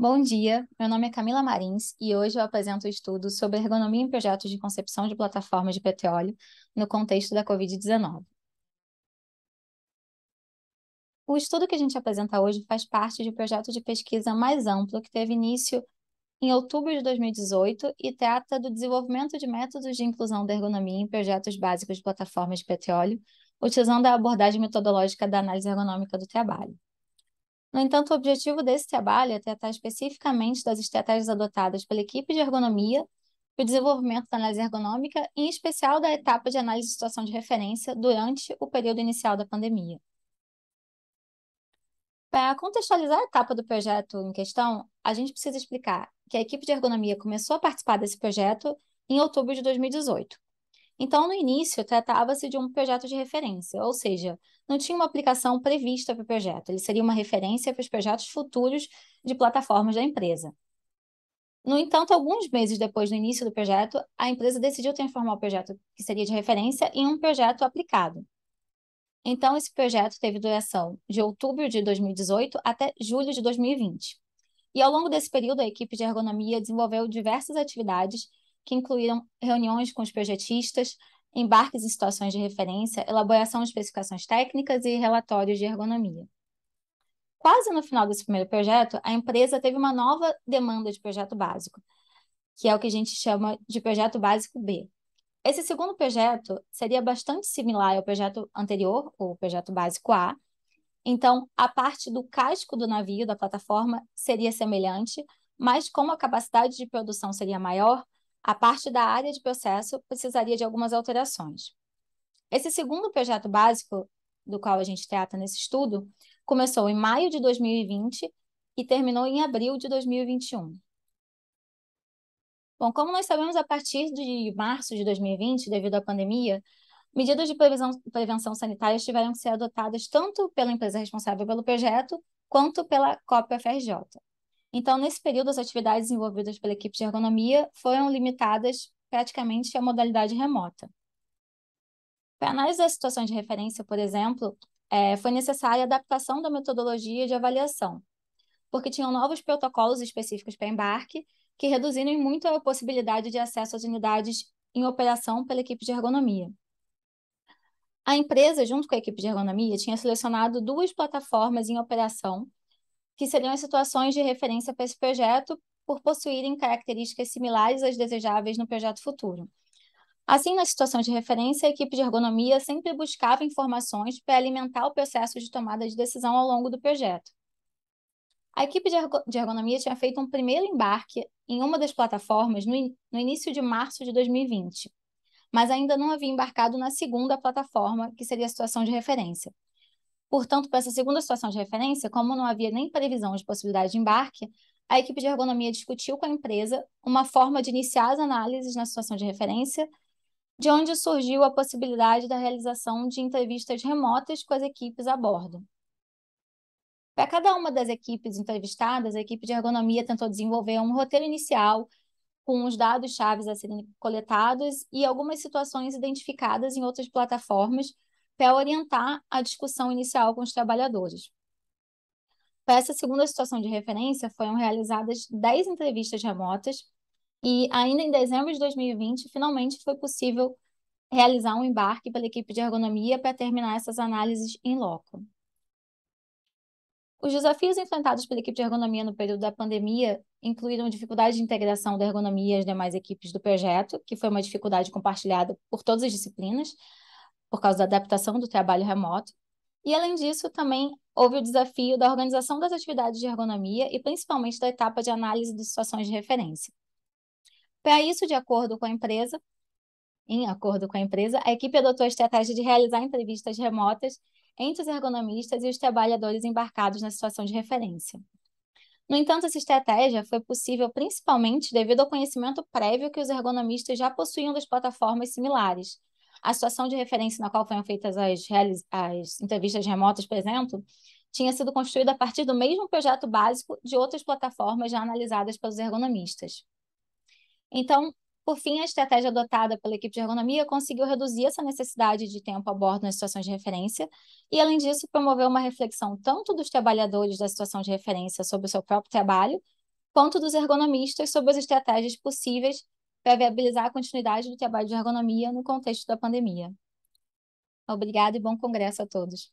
Bom dia, meu nome é Camila Marins e hoje eu apresento o estudo sobre ergonomia em projetos de concepção de plataformas de petróleo no contexto da Covid-19. O estudo que a gente apresenta hoje faz parte de um projeto de pesquisa mais amplo que teve início em outubro de 2018 e trata do desenvolvimento de métodos de inclusão da ergonomia em projetos básicos de plataformas de petróleo, utilizando a abordagem metodológica da análise ergonômica do trabalho. No entanto, o objetivo desse trabalho é tratar especificamente das estratégias adotadas pela equipe de ergonomia para o desenvolvimento da análise ergonômica, em especial da etapa de análise de situação de referência durante o período inicial da pandemia. Para contextualizar a etapa do projeto em questão, a gente precisa explicar que a equipe de ergonomia começou a participar desse projeto em outubro de 2018. Então, no início, tratava-se de um projeto de referência, ou seja, não tinha uma aplicação prevista para o projeto, ele seria uma referência para os projetos futuros de plataformas da empresa. No entanto, alguns meses depois do início do projeto, a empresa decidiu transformar o projeto que seria de referência em um projeto aplicado. Então, esse projeto teve duração de outubro de 2018 até julho de 2020. E ao longo desse período, a equipe de ergonomia desenvolveu diversas atividades que incluíram reuniões com os projetistas, embarques em situações de referência, elaboração de especificações técnicas e relatórios de ergonomia. Quase no final desse primeiro projeto, a empresa teve uma nova demanda de projeto básico, que é o que a gente chama de projeto básico B. Esse segundo projeto seria bastante similar ao projeto anterior, o projeto básico A. Então, a parte do casco do navio, da plataforma, seria semelhante, mas como a capacidade de produção seria maior, a parte da área de processo precisaria de algumas alterações. Esse segundo projeto básico, do qual a gente trata nesse estudo, começou em maio de 2020 e terminou em abril de 2021. Bom, como nós sabemos, a partir de março de 2020, devido à pandemia, medidas de prevenção sanitária tiveram que ser adotadas tanto pela empresa responsável pelo projeto quanto pela COP-FRJ. Então, nesse período, as atividades envolvidas pela equipe de ergonomia foram limitadas praticamente à modalidade remota. Para análise da situação de referência, por exemplo, é, foi necessária a adaptação da metodologia de avaliação, porque tinham novos protocolos específicos para embarque que reduziram muito a possibilidade de acesso às unidades em operação pela equipe de ergonomia. A empresa, junto com a equipe de ergonomia, tinha selecionado duas plataformas em operação que seriam as situações de referência para esse projeto, por possuírem características similares às desejáveis no projeto futuro. Assim, na situação de referência, a equipe de ergonomia sempre buscava informações para alimentar o processo de tomada de decisão ao longo do projeto. A equipe de ergonomia tinha feito um primeiro embarque em uma das plataformas no, in no início de março de 2020, mas ainda não havia embarcado na segunda plataforma, que seria a situação de referência. Portanto, para essa segunda situação de referência, como não havia nem previsão de possibilidade de embarque, a equipe de ergonomia discutiu com a empresa uma forma de iniciar as análises na situação de referência, de onde surgiu a possibilidade da realização de entrevistas remotas com as equipes a bordo. Para cada uma das equipes entrevistadas, a equipe de ergonomia tentou desenvolver um roteiro inicial com os dados chaves a serem coletados e algumas situações identificadas em outras plataformas papel orientar a discussão inicial com os trabalhadores. Para essa segunda situação de referência, foram realizadas 10 entrevistas remotas e, ainda em dezembro de 2020, finalmente foi possível realizar um embarque pela equipe de ergonomia para terminar essas análises em loco. Os desafios enfrentados pela equipe de ergonomia no período da pandemia incluíram dificuldade de integração da ergonomia às demais equipes do projeto, que foi uma dificuldade compartilhada por todas as disciplinas, por causa da adaptação do trabalho remoto. E, além disso, também houve o desafio da organização das atividades de ergonomia e principalmente da etapa de análise de situações de referência. Para isso, de acordo com a empresa, em acordo com a empresa, a equipe adotou a estratégia de realizar entrevistas remotas entre os ergonomistas e os trabalhadores embarcados na situação de referência. No entanto, essa estratégia foi possível principalmente devido ao conhecimento prévio que os ergonomistas já possuíam das plataformas similares, a situação de referência na qual foram feitas as, as entrevistas remotas, por exemplo, tinha sido construída a partir do mesmo projeto básico de outras plataformas já analisadas pelos ergonomistas. Então, por fim, a estratégia adotada pela equipe de ergonomia conseguiu reduzir essa necessidade de tempo a bordo nas situações de referência e, além disso, promoveu uma reflexão tanto dos trabalhadores da situação de referência sobre o seu próprio trabalho, quanto dos ergonomistas sobre as estratégias possíveis para viabilizar a continuidade do trabalho de ergonomia no contexto da pandemia. Obrigada e bom congresso a todos.